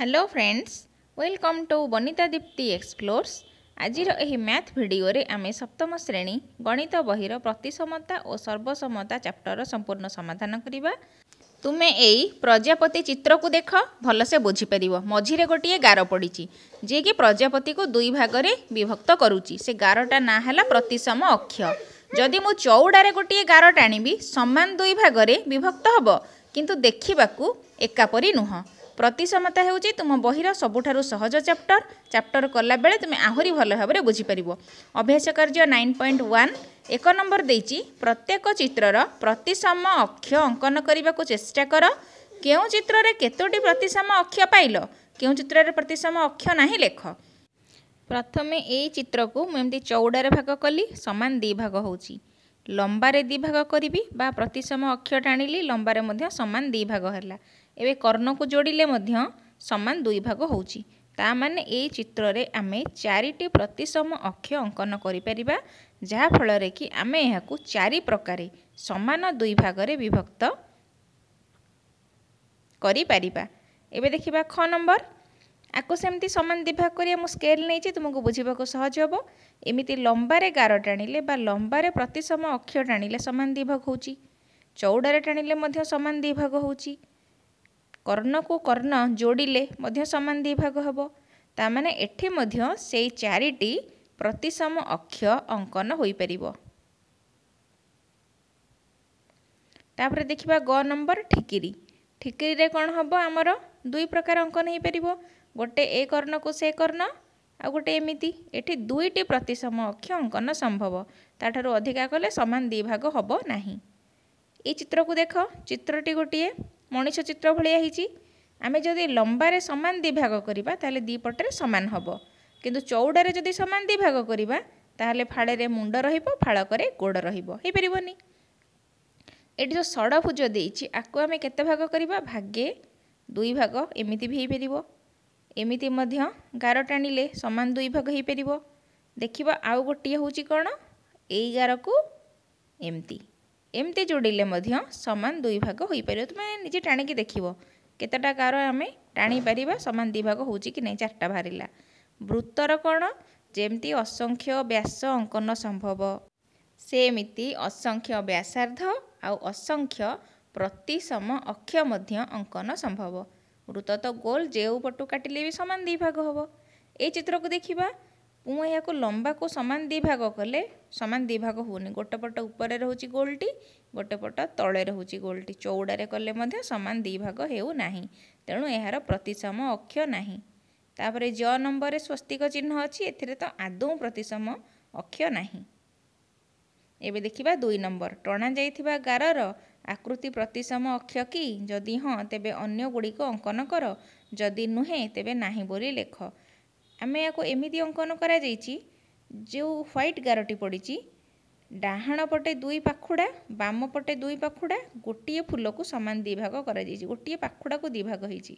hello friends welcome to Banita Dipti explores ଆଜିର ଏହି math ଭିଡ଼ିଓରେ ଆମେ ସପ୍ତମ ଶ୍ରେଣୀ ଗଣିତ ବହିର ପ୍ରତିସମତା ଓ ସର୍ବସମତା ଚାପ୍ଟରର ସମ୍ପୂର୍ଣ୍ଣ ସମାଧାନ କରିବା ତୁମେ ଏଇ ପ୍ରଜାପତି ଚିତ୍ରକୁ ଦେଖ ଭଲସେ ବୁଝିପାରିବ ମଝିରେ ଗୋଟିଏ ଗାର ପଡ଼ିଛି ଯିଏକି ପ୍ରଜାପତିକୁ ଦୁଇ ଭାଗରେ ବିଭକ୍ତ କରୁଛି ସେ ଗାରଟା ନାଁ ହେଲା ପ୍ରତିସମ ଅକ୍ଷ ଯଦି ମୁଁ ଚଉଡ଼ାରେ ଗୋଟିଏ ଗାର ଟାଣିବି ସମାନ ଦୁଇ ଭାଗରେ ବିଭକ୍ତ ହେବ କିନ୍ତୁ ଦେଖିବାକୁ ଏକାପରି ନୁହଁ ପ୍ରତିସମତା ହେଉଛି ତୁମ ବହିର ସବୁଠାରୁ ସହଜ ଚାପ୍ଟର ଚାପ୍ଟର କଲାବେଳେ ତୁମେ ଆହୁରି ଭଲ ଭାବରେ ବୁଝିପାରିବ ଅଭ୍ୟାସ କାର୍ଯ୍ୟ ନାଇନ୍ ପଏଣ୍ଟ ୱାନ୍ ଏକ ନମ୍ବର ଦେଇଛି ପ୍ରତ୍ୟେକ ଚିତ୍ରର ପ୍ରତିସମ ଅକ୍ଷ ଅଙ୍କନ କରିବାକୁ ଚେଷ୍ଟା କର କେଉଁ ଚିତ୍ରରେ କେତୋଟି ପ୍ରତିସମ ଅକ୍ଷ ପାଇଲ କେଉଁ ଚିତ୍ରରେ ପ୍ରତିସମ ଅକ୍ଷ ନାହିଁ ଲେଖ ପ୍ରଥମେ ଏଇ ଚିତ୍ରକୁ ମୁଁ ଏମିତି ଚଉଡ଼ାରେ ଭାଗ କଲି ସମାନ ଦୁଇ ଭାଗ ହେଉଛି ଲମ୍ବାରେ ଦୁଇ ଭାଗ କରିବି ବା ପ୍ରତିସମ ଅକ୍ଷ ଟାଣିଲି ଲମ୍ବାରେ ମଧ୍ୟ ସମାନ ଦୁଇ ଭାଗ ହେଲା ଏବେ କର୍ଣ୍ଣକୁ ଯୋଡ଼ିଲେ ମଧ୍ୟ ସମାନ ଦୁଇ ଭାଗ ହେଉଛି ତା ମାନେ ଏଇ ଚିତ୍ରରେ ଆମେ ଚାରିଟି ପ୍ରତିସମ ଅକ୍ଷ ଅଙ୍କନ କରିପାରିବା ଯାହାଫଳରେ କି ଆମେ ଏହାକୁ ଚାରି ପ୍ରକାରେ ସମାନ ଦୁଇ ଭାଗରେ ବିଭକ୍ତ କରିପାରିବା ଏବେ ଦେଖିବା ଖ ନମ୍ବର ଆକୁ ସେମିତି ସମାନ ଦ୍ୱିଭାଗ କରି ମୁଁ ସ୍କେଲ ନେଇଛି ତୁମକୁ ବୁଝିବାକୁ ସହଜ ହେବ ଏମିତି ଲମ୍ବାରେ ଗାର ଟାଣିଲେ ବା ଲମ୍ବାରେ ପ୍ରତିସମ ଅକ୍ଷ ଟାଣିଲେ ସମାନ ଦ୍ୱିଭାଗ ହେଉଛି ଚଉଡ଼ାରେ ଟାଣିଲେ ମଧ୍ୟ ସମାନ ଦ୍ୱିଭାଗ ହେଉଛି କର୍ଣ୍ଣକୁ କର୍ଣ୍ଣ ଯୋଡ଼ିଲେ ମଧ୍ୟ ସମାନ ଦୁଇ ଭାଗ ହେବ ତାମାନେ ଏଠି ମଧ୍ୟ ସେଇ ଚାରିଟି ପ୍ରତିସମ ଅକ୍ଷ ଅଙ୍କନ ହୋଇପାରିବ ତାପରେ ଦେଖିବା ଗ ନମ୍ବର ଠିକିରି ଠିକିରିରେ କ'ଣ ହେବ ଆମର ଦୁଇ ପ୍ରକାର ଅଙ୍କନ ହୋଇପାରିବ ଗୋଟେ ଏ କର୍ଣ୍ଣକୁ ସେ କର୍ଣ୍ଣ ଆଉ ଗୋଟେ ଏମିତି ଏଠି ଦୁଇଟି ପ୍ରତିସମ ଅକ୍ଷ ଅଙ୍କନ ସମ୍ଭବ ତାଠାରୁ ଅଧିକା କଲେ ସମାନ ଦୁଇ ଭାଗ ହେବ ନାହିଁ ଏଇ ଚିତ୍ରକୁ ଦେଖ ଚିତ୍ରଟି ଗୋଟିଏ ମଣିଷ ଚିତ୍ର ଭଳିଆ ହେଇଛି ଆମେ ଯଦି ଲମ୍ବାରେ ସମାନ ଦ୍ୱିଭାଗ କରିବା ତାହେଲେ ଦୁଇପଟରେ ସମାନ ହେବ କିନ୍ତୁ ଚଉଡ଼ାରେ ଯଦି ସମାନ ଦ୍ୱିଭାଗ କରିବା ତାହେଲେ ଫାଳରେ ମୁଣ୍ଡ ରହିବ ଫାଳକରେ ଗୋଡ଼ ରହିବ ହେଇପାରିବନି ଏଠି ଯେଉଁ ଷଡ଼ଭୁଜ ଦେଇଛି ଆକୁ ଆମେ କେତେ ଭାଗ କରିବା ଭାଗ୍ୟେ ଦୁଇ ଭାଗ ଏମିତି ବି ହେଇପାରିବ ଏମିତି ମଧ୍ୟ ଗାର ଟାଣିଲେ ସମାନ ଦୁଇ ଭାଗ ହେଇପାରିବ ଦେଖିବା ଆଉ ଗୋଟିଏ ହେଉଛି କ'ଣ ଏଇ ଗାରକୁ ଏମିତି ଏମିତି ଯୋଡ଼ିଲେ ମଧ୍ୟ ସମାନ ଦୁଇ ଭାଗ ହୋଇପାରିବ ତୁମେ ନିଜେ ଟାଣିକି ଦେଖିବ କେତେଟା କାର ଆମେ ଟାଣିପାରିବା ସମାନ ଦୁଇ ଭାଗ ହେଉଛି କି ନାହିଁ ଚାରିଟା ବାହାରିଲା ବୃତ୍ତର କ'ଣ ଯେମିତି ଅସଂଖ୍ୟ ବ୍ୟାସ ଅଙ୍କନ ସମ୍ଭବ ସେମିତି ଅସଂଖ୍ୟ ବ୍ୟାସାର୍ଦ୍ଧ ଆଉ ଅସଂଖ୍ୟ ପ୍ରତିସମ ଅକ୍ଷ ମଧ୍ୟ ଅଙ୍କନ ସମ୍ଭବ ବୃତ୍ତ ତ ଗୋଲ୍ ଯେଉଁ ପଟୁ କାଟିଲେ ବି ସମାନ ଦୁଇ ଭାଗ ହେବ ଏଇ ଚିତ୍ରକୁ ଦେଖିବା ପୁଣି ଏହାକୁ ଲମ୍ବାକୁ ସମାନ ଦୁଇ ଭାଗ କଲେ ସମାନ ଦୁଇ ଭାଗ ହେଉନି ଗୋଟେ ପଟ ଉପରେ ରହୁଛି ଗୋଲ୍ଟି ଗୋଟେ ପଟ ତଳେ ରହୁଛି ଗୋଲ୍ଟି ଚଉଡ଼ାରେ କଲେ ମଧ୍ୟ ସମାନ ଦୁଇ ଭାଗ ହେଉନାହିଁ ତେଣୁ ଏହାର ପ୍ରତିସମ ଅକ୍ଷ ନାହିଁ ତାପରେ ଜ ନମ୍ବରରେ ସ୍ୱସ୍ତିକ ଚିହ୍ନ ଅଛି ଏଥିରେ ତ ଆଦୌ ପ୍ରତିସମ ଅକ୍ଷ ନାହିଁ ଏବେ ଦେଖିବା ଦୁଇ ନମ୍ବର ଟଣାଯାଇଥିବା ଗାରର ଆକୃତି ପ୍ରତିସମ ଅକ୍ଷ କି ଯଦି ହଁ ତେବେ ଅନ୍ୟ ଗୁଡ଼ିକ ଅଙ୍କନ କର ଯଦି ନୁହେଁ ତେବେ ନାହିଁ ବୋଲି ଲେଖ ଆମେ ଏହାକୁ ଏମିତି ଅଙ୍କନ କରାଯାଇଛି ଯେଉଁ ହ୍ୱାଇଟ୍ ଗାରଟି ପଡ଼ିଛି ଡାହାଣ ପଟେ ଦୁଇ ପାଖୁଡ଼ା ବାମ ପଟେ ଦୁଇ ପାଖୁଡ଼ା ଗୋଟିଏ ଫୁଲକୁ ସମାନ ଦ୍ୱିଭାଗ କରାଯାଇଛି ଗୋଟିଏ ପାଖୁଡ଼ାକୁ ଦ୍ୱିଭାଗ ହୋଇଛି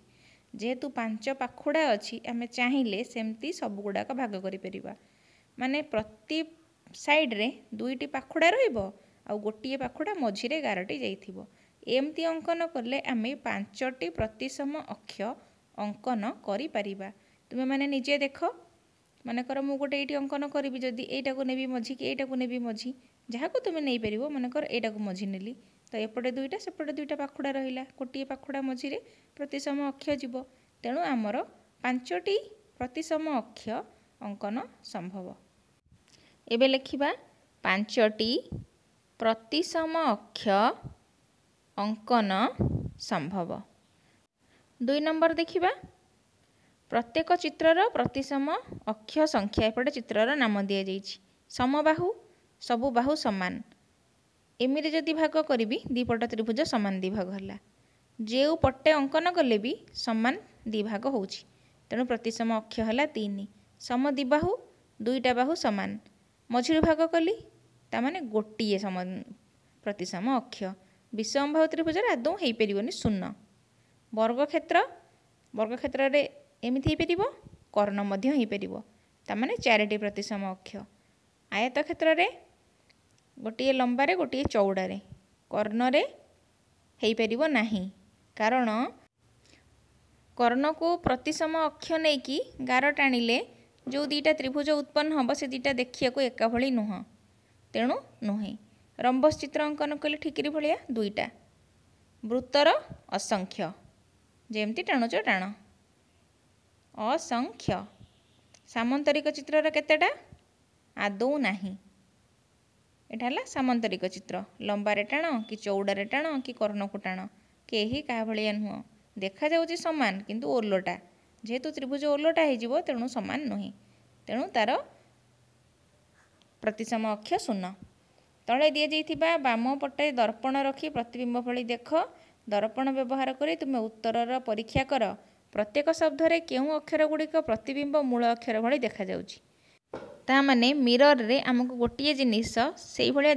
ଯେହେତୁ ପାଞ୍ଚ ପାଖୁଡ଼ା ଅଛି ଆମେ ଚାହିଁଲେ ସେମିତି ସବୁଗୁଡ଼ାକ ଭାଗ କରିପାରିବା ମାନେ ପ୍ରତି ସାଇଡ଼୍ରେ ଦୁଇଟି ପାଖୁଡ଼ା ରହିବ ଆଉ ଗୋଟିଏ ପାଖୁଡ଼ା ମଝିରେ ଗାରଟି ଯାଇଥିବ ଏମିତି ଅଙ୍କନ କଲେ ଆମେ ପାଞ୍ଚଟି ପ୍ରତିସମ ଅକ୍ଷ ଅଙ୍କନ କରିପାରିବା ତୁମେମାନେ ନିଜେ ଦେଖ ମନେକର ମୁଁ ଗୋଟେ ଏଇଠି ଅଙ୍କନ କରିବି ଯଦି ଏଇଟାକୁ ନେବି ମଝି କି ଏଇଟାକୁ ନେବି ମଝି ଯାହାକୁ ତୁମେ ନେଇପାରିବ ମନେକର ଏଇଟାକୁ ମଝି ନେଲି ତ ଏପଟେ ଦୁଇଟା ସେପଟେ ଦୁଇଟା ପାଖୁଡ଼ା ରହିଲା ଗୋଟିଏ ପାଖୁଡ଼ା ମଝିରେ ପ୍ରତିସମ ଅକ୍ଷ ଯିବ ତେଣୁ ଆମର ପାଞ୍ଚଟି ପ୍ରତିସମ ଅକ୍ଷ ଅଙ୍କନ ସମ୍ଭବ ଏବେ ଲେଖିବା ପାଞ୍ଚଟି ପ୍ରତିସମ ଅକ୍ଷ ଅଙ୍କନ ସମ୍ଭବ ଦୁଇ ନମ୍ବର ଦେଖିବା ପ୍ରତ୍ୟେକ ଚିତ୍ରର ପ୍ରତିସମ ଅକ୍ଷ ସଂଖ୍ୟା ଏପଟେ ଚିତ୍ରର ନାମ ଦିଆଯାଇଛି ସମବାହୁ ସବୁ ବାହୁ ସମାନ ଏମିତି ଯଦି ଭାଗ କରିବି ଦୁଇପଟ ତ୍ରିଭୁଜ ସମାନ ଦୁଇ ଭାଗ ହେଲା ଯେଉଁ ପଟେ ଅଙ୍କନ କଲେ ବି ସମାନ ଦୁଇ ଭାଗ ହେଉଛି ତେଣୁ ପ୍ରତିସମ ଅକ୍ଷ ହେଲା ତିନି ସମ ଦୁଇ ବାହୁ ଦୁଇଟା ବାହୁ ସମାନ ମଝିରୁ ଭାଗ କଲି ତା'ମାନେ ଗୋଟିଏ ସମ ପ୍ରତିସମ ଅକ୍ଷ ବିଷମବାହୁ ତ୍ରିଭୁଜରେ ଆଦୌ ହୋଇପାରିବନି ଶୂନ ବର୍ଗକ୍ଷେତ୍ର ବର୍ଗକ୍ଷେତ୍ରରେ ଏମିତି ହେଇପାରିବ କର୍ଣ୍ଣ ମଧ୍ୟ ହେଇପାରିବ ତାମାନେ ଚାରିଟି ପ୍ରତିସମ ଅକ୍ଷ ଆୟତ କ୍ଷେତ୍ରରେ ଗୋଟିଏ ଲମ୍ବାରେ ଗୋଟିଏ ଚଉଡ଼ାରେ କର୍ଣ୍ଣରେ ହେଇପାରିବ ନାହିଁ କାରଣ କର୍ଣ୍ଣକୁ ପ୍ରତିସମ ଅକ୍ଷ ନେଇକି ଗାର ଟାଣିଲେ ଯେଉଁ ଦୁଇଟା ତ୍ରିଭୁଜ ଉତ୍ପନ୍ନ ହେବ ସେ ଦୁଇଟା ଦେଖିବାକୁ ଏକାଭଳି ନୁହଁ ତେଣୁ ନୁହେଁ ରମ୍ବସ ଚିତ୍ର ଅଙ୍କନ କଲେ ଠିକିରି ଭଳିଆ ଦୁଇଟା ବୃତ୍ତର ଅସଂଖ୍ୟ ଯେମିତି ଟାଣୁଛ ଟାଣ ଅସଂଖ୍ୟ ସାମନ୍ତରିକ ଚିତ୍ରର କେତେଟା ଆଦୌ ନାହିଁ ଏଇଟା ହେଲା ସାମନ୍ତରିକ ଚିତ୍ର ଲମ୍ବାରେ ଟାଣ କି ଚଉଡ଼ାରେ ଟାଣ କି କର୍ଣ୍ଣକୁ ଟାଣ କେହି କାହା ଭଳିଆ ନୁହଁ ଦେଖାଯାଉଛି ସମାନ କିନ୍ତୁ ଓଲଟା ଯେହେତୁ ତ୍ରିଭୁଜ ଓଲଟା ହୋଇଯିବ ତେଣୁ ସମାନ ନୁହେଁ ତେଣୁ ତା'ର ପ୍ରତିସମ ଅକ୍ଷ ଶୂନ ତଳେ ଦିଆଯାଇଥିବା ବାମ ପଟେ ଦର୍ପଣ ରଖି ପ୍ରତିବିମ୍ବ ଭଳି ଦେଖ ଦର୍ପଣ ବ୍ୟବହାର କରି ତୁମେ ଉତ୍ତରର ପରୀକ୍ଷା କର ପ୍ରତ୍ୟେକ ଶବ୍ଦରେ କେଉଁ ଅକ୍ଷରଗୁଡ଼ିକ ପ୍ରତିବିମ୍ବ ମୂଳ ଅକ୍ଷର ଭଳି ଦେଖାଯାଉଛି ତାମାନେ ମିରରରେ ଆମକୁ ଗୋଟିଏ ଜିନିଷ ସେଇଭଳିଆ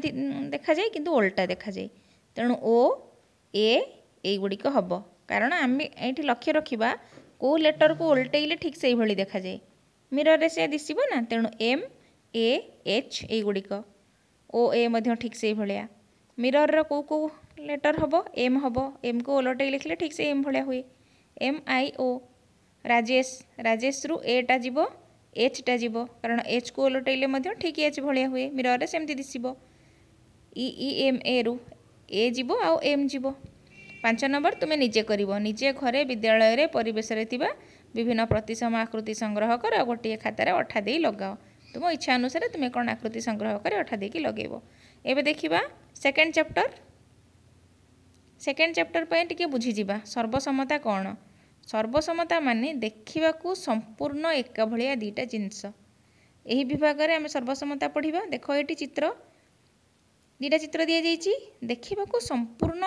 ଦେଖାଯାଏ କିନ୍ତୁ ଓଲଟା ଦେଖାଯାଏ ତେଣୁ ଓ ଏ ଏଇଗୁଡ଼ିକ ହେବ କାରଣ ଆମେ ଏଇଠି ଲକ୍ଷ୍ୟ ରଖିବା କେଉଁ ଲେଟରକୁ ଓଲଟେଇଲେ ଠିକ୍ ସେଇଭଳି ଦେଖାଯାଏ ମିରରରେ ସେ ଦିଶିବ ନା ତେଣୁ ଏମ୍ ଏ ଏଚ୍ ଏଇଗୁଡ଼ିକ ଓ ଏ ମଧ୍ୟ ଠିକ୍ ସେଇଭଳିଆ ମିରରର କେଉଁ କେଉଁ ଲେଟର ହେବ ଏମ୍ ହେବ ଏମ୍କୁ ଓଲଟେଇ ଲେଖିଲେ ଠିକ୍ ସେ ଏମ୍ ଭଳିଆ ହୁଏ এম আই ও ରାଜେଶ ରାଜେଶରୁ ଏଟା ଯିବ ଏଚ୍ଟା ଯିବ କାରଣ ଏଚ୍କୁ ଓଲଟେଇଲେ ମଧ୍ୟ ଠିକ୍ ଏଚ୍ ଭଳିଆ ହୁଏ ମିରରରେ ସେମିତି ଦିଶିବ ଇ ଇ ଏମ୍ ଏରୁ ଏ ଯିବ ଆଉ ଏମ୍ ଯିବ ପାଞ୍ଚ ନମ୍ବର ତୁମେ ନିଜେ କରିବ ନିଜେ ଘରେ ବିଦ୍ୟାଳୟରେ ପରିବେଶରେ ଥିବା ବିଭିନ୍ନ ପ୍ରତିସମ ଆକୃତି ସଂଗ୍ରହ କର ଆଉ ଗୋଟିଏ ଖାତାରେ ଅଠା ଦେଇ ଲଗାଅ ତୁମ ଇଚ୍ଛା ଅନୁସାରେ ତୁମେ କ'ଣ ଆକୃତି ସଂଗ୍ରହ କରି ଅଠା ଦେଇକି ଲଗାଇବ ଏବେ ଦେଖିବା ସେକେଣ୍ଡ ଚାପ୍ଟର ସେକେଣ୍ଡ ଚାପ୍ଟର ପାଇଁ ଟିକେ ବୁଝିଯିବା ସର୍ବସମତା କ'ଣ ସର୍ବସମତା ମାନେ ଦେଖିବାକୁ ସମ୍ପୂର୍ଣ୍ଣ ଏକାଭଳିଆ ଦୁଇଟା ଜିନିଷ ଏହି ବିଭାଗରେ ଆମେ ସର୍ବସମତା ପଢ଼ିବା ଦେଖ ଏଇଠି ଚିତ୍ର ଦୁଇଟା ଚିତ୍ର ଦିଆଯାଇଛି ଦେଖିବାକୁ ସମ୍ପୂର୍ଣ୍ଣ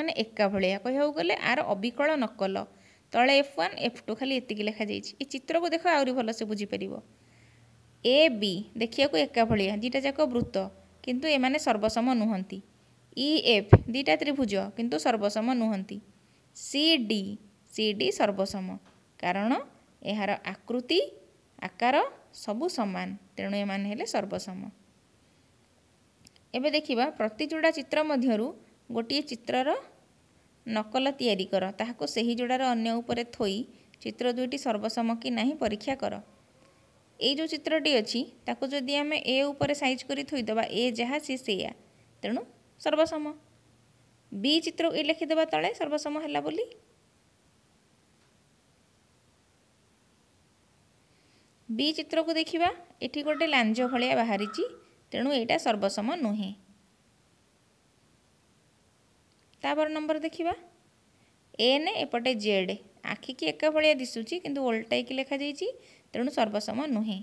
ମାନେ ଏକାଭଳିଆ କହିବାକୁ ଗଲେ ଆର ଅବିକଳ ନକଲ ତଳେ ଏଫ୍ ୱାନ୍ ଏଫ୍ ଟୁ ଖାଲି ଏତିକି ଲେଖାଯାଇଛି ଏ ଚିତ୍ରକୁ ଦେଖ ଆହୁରି ଭଲସେ ବୁଝିପାରିବ ଏ ବି ଦେଖିବାକୁ ଏକାଭଳିଆ ଦୁଇଟା ଯାକ ବୃତ୍ତ କିନ୍ତୁ ଏମାନେ ସର୍ବସମ ନୁହନ୍ତି ଇ ଏଫ୍ ଦୁଇଟା ତ୍ରିଭୁଜ କିନ୍ତୁ ସର୍ବସମ ନୁହଁନ୍ତି ସି ଡି ସି ଡି ସର୍ବସମ କାରଣ ଏହାର ଆକୃତି ଆକାର ସବୁ ସମାନ ତେଣୁ ଏମାନେ ହେଲେ ସର୍ବସମ ଏବେ ଦେଖିବା ପ୍ରତିଯୋଡ଼ା ଚିତ୍ର ମଧ୍ୟରୁ ଗୋଟିଏ ଚିତ୍ରର ନକଲ ତିଆରି କର ତାହାକୁ ସେହି ଯୋଡ଼ାର ଅନ୍ୟ ଉପରେ ଥୋଇ ଚିତ୍ର ଦୁଇଟି ସର୍ବସମ କି ନାହିଁ ପରୀକ୍ଷା କର ଏଇ ଯେଉଁ ଚିତ୍ରଟି ଅଛି ତାକୁ ଯଦି ଆମେ ଏ ଉପରେ ସାଇଜ୍ କରି ଥୋଇଦେବା ଏ ଯାହା ସିଏ ସେଇଆ ତେଣୁ ସର୍ବସମ ବି ଚିତ୍ର ଇ ଲେଖିଦେବା ତଳେ ସର୍ବସମ ହେଲା ବୋଲି ବି ଚିତ୍ରକୁ ଦେଖିବା ଏଠି ଗୋଟେ ଲାଞ୍ଜ ଭଳିଆ ବାହାରିଛି ତେଣୁ ଏଇଟା ସର୍ବସମ ନୁହେଁ ତାପର ନମ୍ବର ଦେଖିବା ଏନ୍ ଏପଟେ ଜେଡ଼୍ ଆଖିକି ଏକା ଭଳିଆ ଦିଶୁଛି କିନ୍ତୁ ଓଲଟାଇକି ଲେଖାଯାଇଛି ତେଣୁ ସର୍ବସମ ନୁହେଁ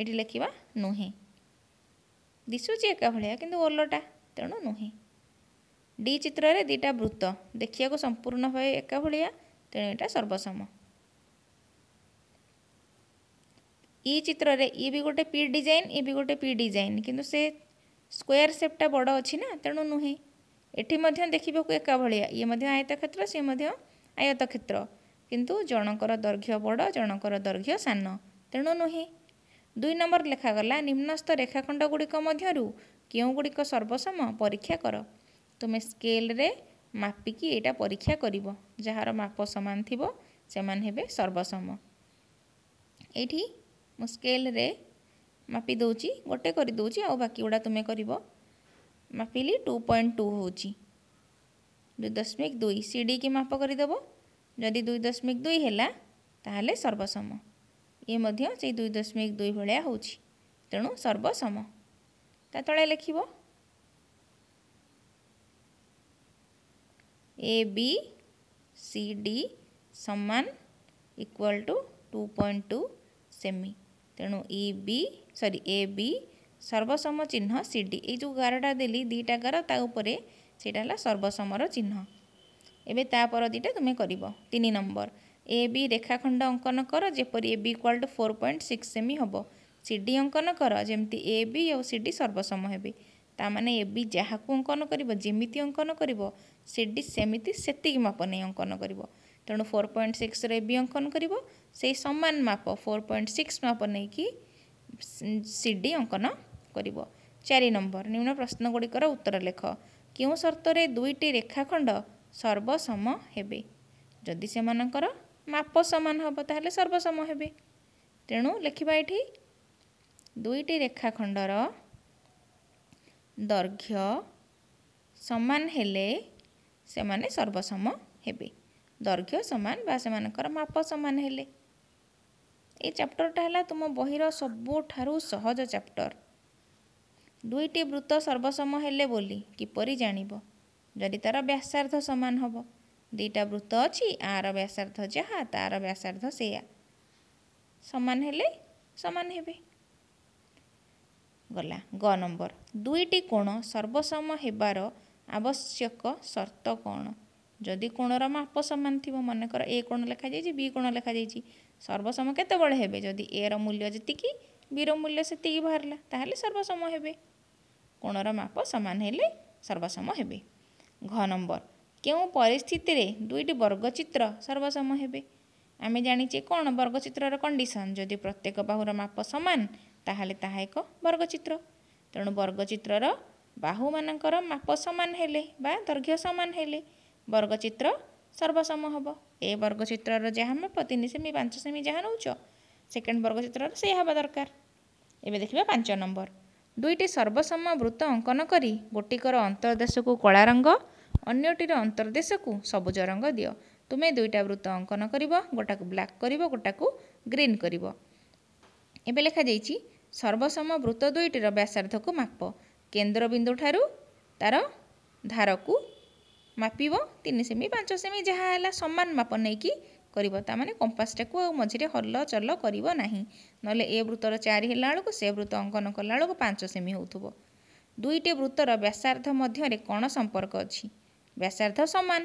ଏଠି ଲେଖିବା ନୁହେଁ ଦିଶୁଛି ଏକା ଭଳିଆ କିନ୍ତୁ ଓଲଟା ତେଣୁ ନୁହେଁ ଡି ଚିତ୍ରରେ ଦୁଇଟା ବୃତ୍ତ ଦେଖିବାକୁ ସମ୍ପୂର୍ଣ୍ଣ ଭାବେ ଏକା ଭଳିଆ ତେଣୁ ଏଇଟା ସର୍ବସମ ଇ ଚିତ୍ରରେ ଇ ବି ଗୋଟେ ପି ଡିଜାଇନ୍ ଇ ବି ଗୋଟେ ପି ଡିଜାଇନ୍ କିନ୍ତୁ ସେ ସ୍କୋୟାର ସେପ୍ଟା ବଡ଼ ଅଛି ନା ତେଣୁ ନୁହେଁ ଏଠି ମଧ୍ୟ ଦେଖିବାକୁ ଏକା ଭଳିଆ ଇଏ ମଧ୍ୟ ଆୟତକ୍ଷେତ୍ର ସିଏ ମଧ୍ୟ ଆୟତକ୍ଷେତ୍ର କିନ୍ତୁ ଜଣଙ୍କର ଦୈର୍ଘ୍ୟ ବଡ଼ ଜଣଙ୍କର ଦୈର୍ଘ୍ୟ ସାନ ତେଣୁ ନୁହେଁ ଦୁଇ ନମ୍ବର ଲେଖାଗଲା ନିମ୍ନସ୍ଥ ରେଖାଖଣ୍ଡଗୁଡ଼ିକ ମଧ୍ୟରୁ କେଉଁଗୁଡ଼ିକ ସର୍ବସମ ପରୀକ୍ଷା କର ତୁମେ ସ୍କେଲରେ ମାପିକି ଏଇଟା ପରୀକ୍ଷା କରିବ ଯାହାର ମାପ ସମାନ ଥିବ ସେମାନେ ହେବେ ସର୍ବସମ ଏଇଠି ମୁଁ ସ୍କେଲରେ ମାପି ଦେଉଛି ଗୋଟେ କରିଦେଉଛି ଆଉ ବାକି ଗୁଡ଼ା ତୁମେ କରିବ ମାପିଲି ଟୁ ପଏଣ୍ଟ ଟୁ ହେଉଛି ଦୁଇ ଦଶମିକ ଦୁଇ ସିଡ଼ିକି ମାପ କରିଦେବ ଯଦି ଦୁଇ ଦଶମିକ ଦୁଇ ହେଲା ତାହେଲେ ସର୍ବସମ ଇଏ ମଧ୍ୟ ସେଇ ଦୁଇ ଦଶମିକ ଦୁଇ ଭଳିଆ ହେଉଛି ତେଣୁ ସର୍ବସମ ତା ତଳେ ଲେଖିବ ଏ ବି ସି ଡି ସମାନ equal to two point two ସେମି ତେଣୁ ଇ ବି ସରି ଏ ବି ସର୍ବସମ ଚିହ୍ନ ସି ଡି ଏଇ ଯେଉଁ ଗାରଟା ଦେଲି ଦୁଇଟା ଗାର ତା ଉପରେ ସେଇଟା ହେଲା ସର୍ବସମର ଚିହ୍ନ ଏବେ ତା ପର ଦୁଇଟା ତୁମେ କରିବ ତିନି ନମ୍ବର ए बि रेखाखण्ड अङ्कन कर जपरि A B equal to four point six सेमि हेब सि डि अङ्कन कर जति ए बि आउ सि डि सर्वसम हे ତାମାନେ ଏ ବି ଯାହାକୁ ଅଙ୍କନ କରିବ ଯେମିତି ଅଙ୍କନ କରିବ ସି ଡି ସେମିତି ସେତିକି ମାପ ନେଇ ଅଙ୍କନ କରିବ ତେଣୁ ଫୋର୍ ପଏଣ୍ଟ ସିକ୍ସରେ ବି ଅଙ୍କନ କରିବ ସେଇ ସମାନ ମାପ ଫୋର୍ ପଏଣ୍ଟ ସିକ୍ସ ମାପ ନେଇକି ସି ଡି ଅଙ୍କନ କରିବ ଚାରି ନମ୍ବର ନିମ୍ନ ପ୍ରଶ୍ନଗୁଡ଼ିକର ଉତ୍ତର ଲେଖ କେଉଁ ସର୍ତ୍ତରେ ଦୁଇଟି ରେଖାଖଣ୍ଡ ସର୍ବସମ ହେବେ ଯଦି ସେମାନଙ୍କର ମାପ ସମାନ ହେବ ତାହେଲେ ସର୍ବସମ ହେବେ ତେଣୁ ଲେଖିବା ଏଠି ଦୁଇଟି ରେଖାଖଣ୍ଡର ଦୈର୍ଘ୍ୟ ସମାନ ହେଲେ ସେମାନେ ସର୍ବସମ ହେବେ ଦୈର୍ଘ୍ୟ ସମାନ ବା ସେମାନଙ୍କର ମାପ ସମାନ ହେଲେ ଏ ଚାପ୍ଟରଟା ହେଲା ତୁମ ବହିର ସବୁଠାରୁ ସହଜ ଚାପ୍ଟର ଦୁଇଟି ବୃତ୍ତ ସର୍ବସମ ହେଲେ ବୋଲି କିପରି ଜାଣିବ ଯଦି ତା'ର ବ୍ୟାସାର୍ଦ୍ଧ ସମାନ ହେବ ଦୁଇଟା ବୃତ୍ତ ଅଛି ଆର ବ୍ୟାସାର୍ଦ୍ଧ ଯାହା ତା'ର ବ୍ୟାସାର୍ଦ୍ଧ ସେଇଆ ସମାନ ହେଲେ ସମାନ ହେବେ ଗଲା ଗ ନମ୍ବର ଦୁଇଟି କୋଣ ସର୍ବସମ ହେବାର ଆବଶ୍ୟକ ସର୍ତ୍ତ କ'ଣ ଯଦି କୋଣର ମାପ ସମାନ ଥିବ ମନେକର ଏ କୋଣ ଲେଖାଯାଇଛି ବି କୋଣ ଲେଖାଯାଇଛି ସର୍ବସମ କେତେବେଳେ ହେବେ ଯଦି ଏର ମୂଲ୍ୟ ଯେତିକି ବିର ମୂଲ୍ୟ ସେତିକି ବାହାରିଲା ତାହେଲେ ସର୍ବସମ ହେବେ କୋଣର ମାପ ସମାନ ହେଲେ ସର୍ବସମ ହେବେ ଘ ନମ୍ବର କେଉଁ ପରିସ୍ଥିତିରେ ଦୁଇଟି ବର୍ଗଚିତ୍ର ସର୍ବସମ ହେବେ ଆମେ ଜାଣିଛେ କ'ଣ ବର୍ଗଚିତ୍ରର କଣ୍ଡିସନ୍ ଯଦି ପ୍ରତ୍ୟେକ ବାହୁର ମାପ ସମାନ ତାହେଲେ ତାହା ଏକ ବର୍ଗଚିତ୍ର ତେଣୁ ବର୍ଗଚିତ୍ରର ବାହୁମାନଙ୍କର ମାପ ସମାନ ହେଲେ ବା ଦୈର୍ଘ୍ୟ ସମାନ ହେଲେ ବର୍ଗଚିତ୍ର ସର୍ବସମ ହେବ ଏ ବର୍ଗଚିତ୍ରର ଯାହା ମାପ ତିନି ସେମି ପାଞ୍ଚ ସେମି ଯାହା ନେଉଛ ସେକେଣ୍ଡ ବର୍ଗଚିତ୍ରର ସେ ହେବା ଦରକାର ଏବେ ଦେଖିବା ପାଞ୍ଚ ନମ୍ବର ଦୁଇଟି ସର୍ବସମ ବୃତ୍ତ ଅଙ୍କନ କରି ଗୋଟିକର ଅନ୍ତର୍ଦେଶକୁ କଳା ରଙ୍ଗ ଅନ୍ୟଟିର ଅନ୍ତର୍ଦେଶକୁ ସବୁଜ ରଙ୍ଗ ଦିଅ ତୁମେ ଦୁଇଟା ବୃତ୍ତ ଅଙ୍କନ କରିବ ଗୋଟାକୁ ବ୍ଲାକ୍ କରିବ ଗୋଟାକୁ ଗ୍ରୀନ୍ କରିବ ଏବେ ଲେଖାଯାଇଛି ସର୍ବସମ ବୃତ୍ତ ଦୁଇଟିର ବ୍ୟାସାର୍ଦ୍ଧକୁ ମାପ କେନ୍ଦ୍ରବିନ୍ଦୁଠାରୁ ତା'ର ଧାରକୁ ମାପିବ ତିନି ସେମି ପାଞ୍ଚ ସେମି ଯାହା ହେଲା ସମାନ ମାପ ନେଇକି କରିବ ତା'ମାନେ କମ୍ପାସଟାକୁ ଆଉ ମଝିରେ ହଲ ଚଲ କରିବ ନାହିଁ ନହେଲେ ଏ ବୃତ୍ତର ଚାରି ହେଲା ବେଳକୁ ସେ ବୃତ୍ତ ଅଙ୍କନ କଲାବେଳକୁ ପାଞ୍ଚ ସେମି ହେଉଥିବ ଦୁଇଟି ବୃତ୍ତର ବ୍ୟାସାର୍ଦ୍ଧ ମଧ୍ୟରେ କ'ଣ ସମ୍ପର୍କ ଅଛି ବ୍ୟାସାର୍ଦ୍ଧ ସମାନ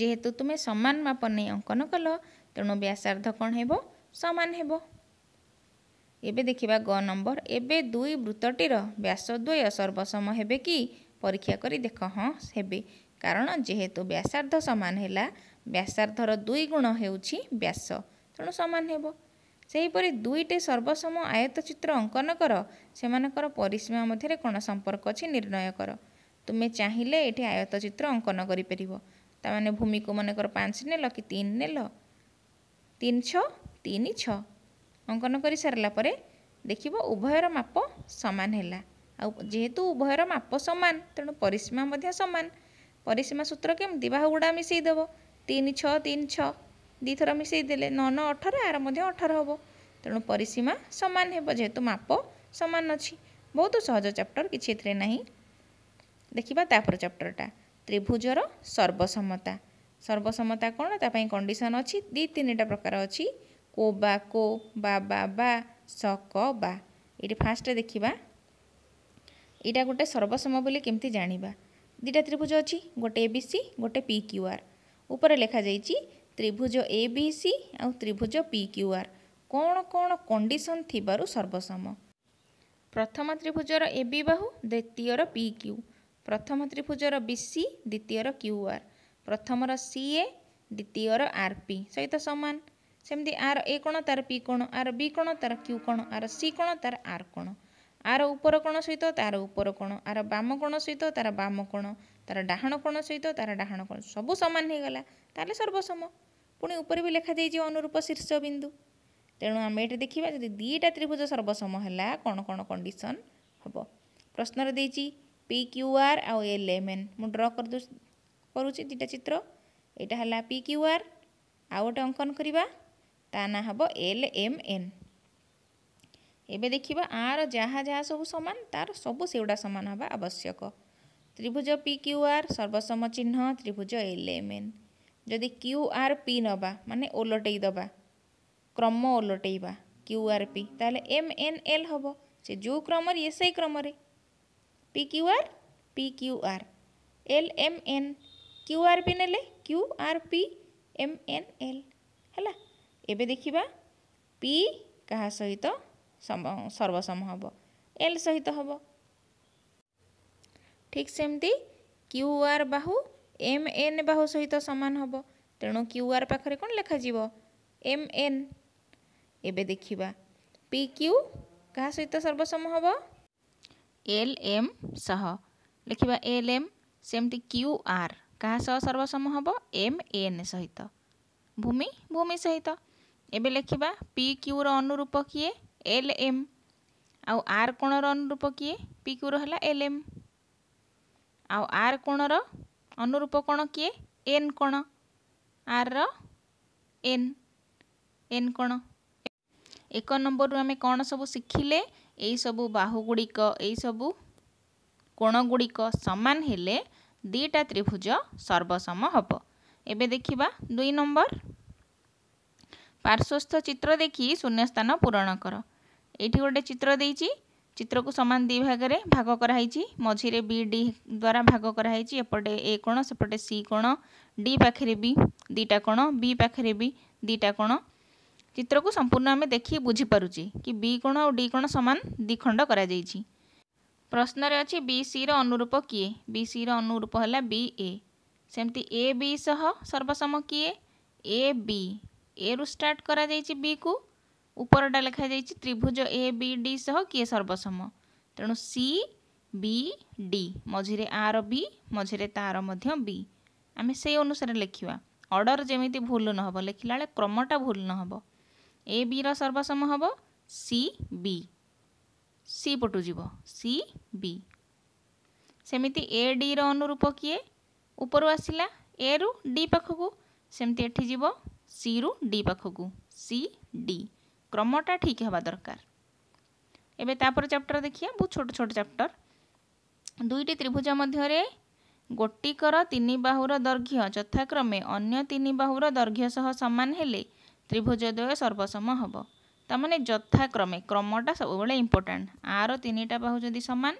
ଯେହେତୁ ତୁମେ ସମାନ ମାପ ନେଇ ଅଙ୍କନ କଲ ତେଣୁ ବ୍ୟାସାର୍ଦ୍ଧ କ'ଣ ହେବ ସମାନ ହେବ ଏବେ ଦେଖିବା ଗ ନମ୍ବର ଏବେ ଦୁଇ ବୃତ୍ତଟିର ବ୍ୟାସ ଦ୍ୱୟ ସର୍ବସମ ହେବେ କି ପରୀକ୍ଷା କରି ଦେଖ ହଁ ହେବେ କାରଣ ଯେହେତୁ ବ୍ୟାସାର୍ଦ୍ଧ ସମାନ ହେଲା ବ୍ୟାସାର୍ଦ୍ଧର ଦୁଇ ଗୁଣ ହେଉଛି ବ୍ୟାସ ତେଣୁ ସମାନ ହେବ ସେହିପରି ଦୁଇଟି ସର୍ବସମ ଆୟତ ଚିତ୍ର ଅଙ୍କନ କର ସେମାନଙ୍କର ପରିସୀମା ମଧ୍ୟରେ କ'ଣ ସମ୍ପର୍କ ଅଛି ନିର୍ଣ୍ଣୟ କର ତୁମେ ଚାହିଁଲେ ଏଠି ଆୟତ ଚିତ୍ର ଅଙ୍କନ କରିପାରିବ ତାମାନେ ଭୂମିକୁ ମନେକର ପାଞ୍ଚ ନେଲ କି ତିନି ନେଲ ତିନି ଛଅ ତିନି ଛଅ ଅଙ୍କନ କରିସାରିଲା ପରେ ଦେଖିବ ଉଭୟର ମାପ ସମାନ ହେଲା ଆଉ ଯେହେତୁ ଉଭୟର ମାପ ସମାନ ତେଣୁ ପରିସୀମା ମଧ୍ୟ ସମାନ ପରିସୀମା ସୂତ୍ର କେମିତି ବାହୁଗୁଡ଼ା ଦେବ ତିନି ଛଅ ତିନି ଛଅ ଦୁଇ ଥର ଦେଲେ ନଅ ନଅ ଅଠର ଆର ମଧ୍ୟ ଅଠର ହେବ ତେଣୁ ପରିସୀମା ସମାନ ହେବ ଯେହେତୁ ମାପ ସମାନ ଅଛି ବହୁତ ସହଜ ଚାପ୍ଟର କିଛି ଏଥିରେ ନାହିଁ ଦେଖିବା ତାପର ଚାପ୍ଟରଟା ତ୍ରିଭୁଜର ସର୍ବସମତା ସର୍ବସମତା କ'ଣ ତା ପାଇଁ କଣ୍ଡିସନ ଅଛି ଦୁଇ ତିନିଟା ପ୍ରକାର ଅଛି କୋ ବା କୋ ବା ବା ବା ସ କ ବା ଏଇଠି ଫାଷ୍ଟରେ ଦେଖିବା ଏଇଟା ଗୋଟେ ସର୍ବସମ ବୋଲି କେମିତି ଜାଣିବା ଦୁଇଟା ତ୍ରିଭୁଜ ଅଛି ଗୋଟେ ଏ ବି ସି ଗୋଟେ ପି କ୍ୟୁ ଆର୍ ଉପରେ ଲେଖାଯାଇଛି ତ୍ରିଭୁଜ ଏ ବି ସି ଆଉ ତ୍ରିଭୁଜ ପି କ୍ୟୁ ଆର୍ କ'ଣ କ'ଣ କଣ୍ଡିସନ ଥିବାରୁ ସର୍ବସମ ପ୍ରଥମ ତ୍ରିଭୁଜର ଏ ବି ବାହୁ ଦ୍ୱିତୀୟର ପି ପ୍ରଥମ ତ୍ରିଭୁଜର ବିସି ଦ୍ୱିତୀୟର କ୍ୟୁ ଆର୍ ପ୍ରଥମର ସି ଏ ଦ୍ୱିତୀୟର ଆର୍ ପି ସହିତ ସମାନ ସେମିତି ଆର୍ ଏ କ'ଣ ତାର ପି କ'ଣ ଆର୍ ବି କ'ଣ ତାର କ୍ୟୁ କ'ଣ ଆର୍ ସି କ'ଣ ତାର ଆର୍ କ'ଣ ଆର ଉପର କୋଣ ସହିତ ତାର ଉପର କୋଣ ଆର ବାମ କୋଣ ସହିତ ତାର ବାମ କୋଣ ତାର ଡାହାଣ କୋଣ ସହିତ ତାର ଡାହାଣ କୋଣ ସବୁ ସମାନ ହେଇଗଲା ତାହେଲେ ସର୍ବସମ ପୁଣି ଉପରେ ବି ଲେଖାଯାଇଛି ଅନୁରୂପ ଶୀର୍ଷ ବିନ୍ଦୁ ତେଣୁ ଆମେ ଏଠି ଦେଖିବା ଯଦି ଦୁଇଟା ତ୍ରିଭୁଜ ସର୍ବସମ ହେଲା କ'ଣ କ'ଣ କଣ୍ଡିସନ୍ ହେବ ପ୍ରଶ୍ନରେ ଦେଇଛି ପି କ୍ୟୁ ଆର୍ ଆଉ ଏଲ୍ ଏମ୍ ଏନ୍ ମୁଁ ଡ୍ର କରିଦେଉ କରୁଛି ଦୁଇଟା ଚିତ୍ର ଏଇଟା ହେଲା ପି କ୍ୟୁ ଆର୍ ଆଉ ଗୋଟେ ଅଙ୍କନ କରିବା ତା ନାଁ ହେବ ଏଲ୍ ଏମ୍ ଏନ୍ ଏବେ ଦେଖିବା ଆର ଯାହା ଯାହା ସବୁ ସମାନ ତାର ସବୁ ସେଗୁଡ଼ା ସମାନ ହେବା ଆବଶ୍ୟକ ତ୍ରିଭୁଜ ପି କ୍ୟୁ ଆର୍ ସର୍ବସମ ଚିହ୍ନ ତ୍ରିଭୁଜ ଏଲ୍ ଏମ୍ ଏନ୍ ଯଦି କ୍ୟୁ ଆର୍ ପି ନେବା ମାନେ ଓଲଟେଇ ଦେବା କ୍ରମ ଓଲଟେଇବା କ୍ୟୁ ଆର୍ ପି ତାହେଲେ ଏମ୍ ଏନ୍ ଏଲ୍ ହେବ ସେ ଯେଉଁ କ୍ରମରେ ଇଏ ସେଇ କ୍ରମରେ P Q R P Q R L M N Q R P নেলে Q R P M N L ହେଲା ଏବେ ଦେଖିବା ପି କାହା ସହିତ ସର୍ବସମ ହେବ ଏଲ୍ ସହିତ ହେବ ଠିକ୍ ସେମିତି କ୍ୟୁ ଆର୍ ବାହୁ ଏମ୍ ଏନ୍ ବାହୁ ସହିତ ସମାନ ହେବ ତେଣୁ କ୍ୟୁ ଆର୍ ପାଖରେ କ'ଣ ଲେଖାଯିବ ଏମ୍ ଏନ୍ ଏବେ ଦେଖିବା ପି କ୍ୟୁ କାହା ସହିତ ସର୍ବସମ ହେବ এল এম সহ লিখিবা এল এম সেমতি কিউ আর কাহা সহ সর্বসম হব এম এন সহিত ভূমি ভূমি সহিত এবে লিখিবা পি কিউ র অনুরূপ কি এল এম আউ আর কোণ র অনুরূপ কি পি কিউ র হলা এল এম আউ আর কোণ র অনুরূপ কোণ কি এন কোণ আর র এন এন কোণ এক নম্বর আমি কোণ সব শিখিলে ଏହିସବୁ ବାହୁଗୁଡ଼ିକ ଏହିସବୁ କୋଣଗୁଡ଼ିକ ସମାନ ହେଲେ ଦୁଇଟା ତ୍ରିଭୁଜ ସର୍ବସମ ହେବ ଏବେ ଦେଖିବା ଦୁଇ ନମ୍ବର ପାର୍ଶ୍ୱସ୍ଥ ଚିତ୍ର ଦେଖି ଶୂନ୍ୟସ୍ଥାନ ପୂରଣ କର ଏଇଠି ଗୋଟେ ଚିତ୍ର ଦେଇଛି ଚିତ୍ରକୁ ସମାନ ଦୁଇ ଭାଗରେ ଭାଗ କରାହେଇଛି ମଝିରେ ବି ଡି ଦ୍ୱାରା ଭାଗ କରାହେଇଛି ଏପଟେ ଏ କୋଣ ସେପଟେ ସି କୋଣ ଡି ପାଖରେ ବି ଦୁଇଟା କୋଣ ବି ପାଖରେ ବି ଦୁଇଟା କୋଣ ଚିତ୍ରକୁ ସମ୍ପୂର୍ଣ୍ଣ ଆମେ ଦେଖି ବୁଝିପାରୁଛେ କି ବି କୋଣ ଆଉ ଡି କୋଣ ସମାନ ଦ୍ୱିଖଣ୍ଡ କରାଯାଇଛି ପ୍ରଶ୍ନରେ ଅଛି ବି ସିର ଅନୁରୂପ କିଏ ବି ସିର ଅନୁରୂପ ହେଲା ବି ଏ ସେମିତି ଏ ବି ସହ ସର୍ବସମ କିଏ ଏ ବି ଏରୁ ଷ୍ଟାର୍ଟ କରାଯାଇଛି ବିକୁ ଉପରଟା ଲେଖାଯାଇଛି ତ୍ରିଭୁଜ ଏ ବି ଡି ସହ କିଏ ସର୍ବସମ ତେଣୁ ସି ବି ଡି ମଝିରେ ଆର ବି ମଝିରେ ତାର ମଧ୍ୟ ବି ଆମେ ସେଇ ଅନୁସାରେ ଲେଖିବା ଅର୍ଡ଼ର ଯେମିତି ଭୁଲ ନହେବ ଲେଖିଲା ବେଳେ କ୍ରମଟା ଭୁଲ ନହେବ ଏ ବିର ସର୍ବସମ ହେବ ସି ବି ସି ପଟୁ ଯିବ ସି ବି ସେମିତି ଏ ଡିର ଅନୁରୂପ କିଏ ଉପରୁ ଆସିଲା ଏରୁ ଡି ପାଖକୁ ସେମିତି ଏଠି ଯିବ ସିରୁ ଡି ପାଖକୁ ସି ଡି କ୍ରମଟା ଠିକ୍ ହେବା ଦରକାର ଏବେ ତାପରେ ଚାପ୍ଟର ଦେଖିବା ବହୁତ ଛୋଟ ଛୋଟ ଚାପ୍ଟର ଦୁଇଟି ତ୍ରିଭୁଜ ମଧ୍ୟରେ ଗୋଟିକର ତିନି ବାହୁର ଦୈର୍ଘ୍ୟ ଯଥାକ୍ରମେ ଅନ୍ୟ ତିନି ବାହୁର ଦୈର୍ଘ୍ୟ ସହ ସମାନ ହେଲେ ত্রিভুজদ্বয় সর্বসম হব ତାମାନେ ଯଥାକ୍ରମେ କ୍ରମଟା ସବୁବେଳେ ଇମ୍ପୋର୍ଟାଣ୍ଟ ଆର ତିନିଟା ବାହୁ ଯଦି ସମାନ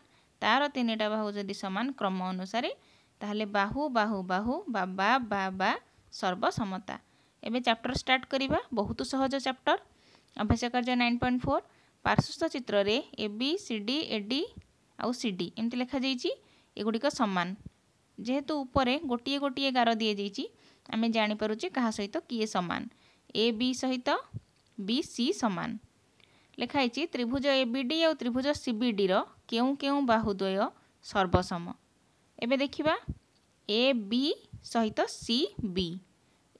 ତାର ତିନିଟା ବାହୁ ଯଦି ସମାନ କ୍ରମ ଅନୁସାରେ ତାହେଲେ ବାହୁ ବାହୁ ବାହୁ ବା ବା ବା ବା ସର୍ବସମତା ଏବେ ଚାପ୍ଟର ଷ୍ଟାର୍ଟ କରିବା ବହୁତ ସହଜ ଚାପ୍ଟର ଅଭ୍ୟାସ କାର୍ଯ୍ୟ ନାଇନ୍ ପଏଣ୍ଟ ଫୋର୍ ପାର୍ଶ୍ୱସ୍ଥ ଚିତ୍ରରେ A B C D A D ଆଉ ସି ଡି ଏମିତି ଲେଖାଯାଇଛି ଏଗୁଡ଼ିକ ସମାନ ଯେହେତୁ ଉପରେ ଗୋଟିଏ ଗୋଟିଏ ଗାର ଦିଆଯାଇଛି ଆମେ ଜାଣିପାରୁଛେ କାହା ସହିତ କିଏ ସମାନ ଏ ବି ସହିତ ବି ସି ସମାନ ଲେଖାହେଇଛି ତ୍ରିଭୁଜ ଏ ବି ଡି ଆଉ ତ୍ରିଭୁଜ ସି ବି ଡିର କେଉଁ କେଉଁ ବାହୁଦ୍ୱୟ ସର୍ବସମ ଏବେ ଦେଖିବା ଏ ବି ସହିତ ସି ବି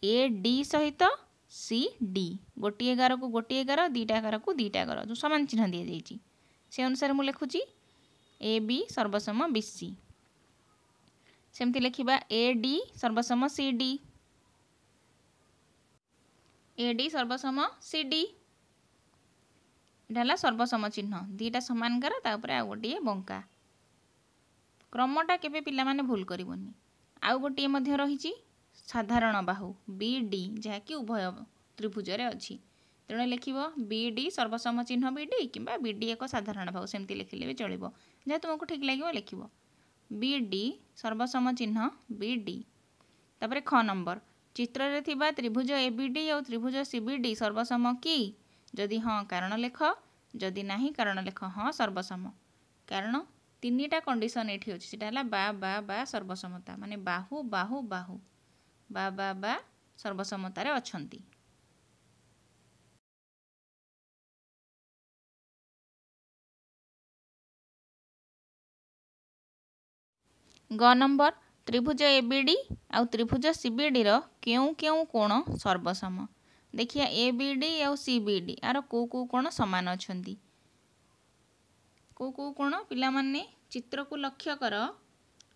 ଏ ଡି ସହିତ ସି ଡି ଗୋଟିଏ ଗାରକୁ ଗୋଟିଏ ଗାର ଦୁଇଟା ଗାରକୁ ଦୁଇଟା ଗାର ଯେଉଁ ସମାନ ଚିହ୍ନ ଦିଆଯାଇଛି ସେ ଅନୁସାରେ ମୁଁ ଲେଖୁଛି ଏ ବି ସର୍ବସମ ବି ସି ସେମିତି ଲେଖିବା ଏ ଡି ସର୍ବସମ ସି ଡି এডি সর্বসম সিডি এটা হল সর্বসম চিহ্ন দুইটা সমানকার তাপরে আউ গোটিয়ে বঙ্কা ক্রমটা কেবে পিলামানে ভুল করবনি আউ গোটিয়ে মধ্যে রয়েছে সাধারণ বাহু বিডি যাকি উভয় ত্রিভুজরে অছি তেণু লেখিব বিডি সর্বসম চিহ্ন বিডি কিংবা বিডি এক সাধারণ বাহু সেমতি লেখিলে বি চলিব যা তোমাকে ঠিক লাগিব লেখিব বিডি সর্বসম চিহ্ন বিডি তাপরে খ নম্বর ଚିତ୍ରରେ ଥିବା ତ୍ରିଭୁଜ ଏ ବି ଡି ଆଉ ତ୍ରିଭୁଜ ସି ବି ଡି ସର୍ବସମ କି ଯଦି ହଁ କାରଣ ଲେଖ ଯଦି ନାହିଁ କାରଣ ଲେଖ ହଁ ସର୍ବସମ କାରଣ ତିନିଟା କଣ୍ଡିସନ୍ ଏଠି ଅଛି ସେଇଟା ହେଲା ବା ବା ବା ସର୍ବସମତା ମାନେ ବାହୁ ବାହୁ ବାହୁ ବା ବା ବା ସର୍ବସମତାରେ ଅଛନ୍ତି ଗ ନମ୍ବର ତ୍ରିଭୁଜ ଏ ବି ଡି ଆଉ ତ୍ରିଭୁଜ ସି ବି ଡିର କେଉଁ କେଉଁ କୋଣ ସର୍ବସମ ଦେଖିବା ଏ ବି ଡି ଆଉ ସି ବି ଡି ଆର କେଉଁ କେଉଁ କୋଣ ସମାନ ଅଛନ୍ତି କେଉଁ କେଉଁ କୋଣ ପିଲାମାନେ ଚିତ୍ରକୁ ଲକ୍ଷ୍ୟ କର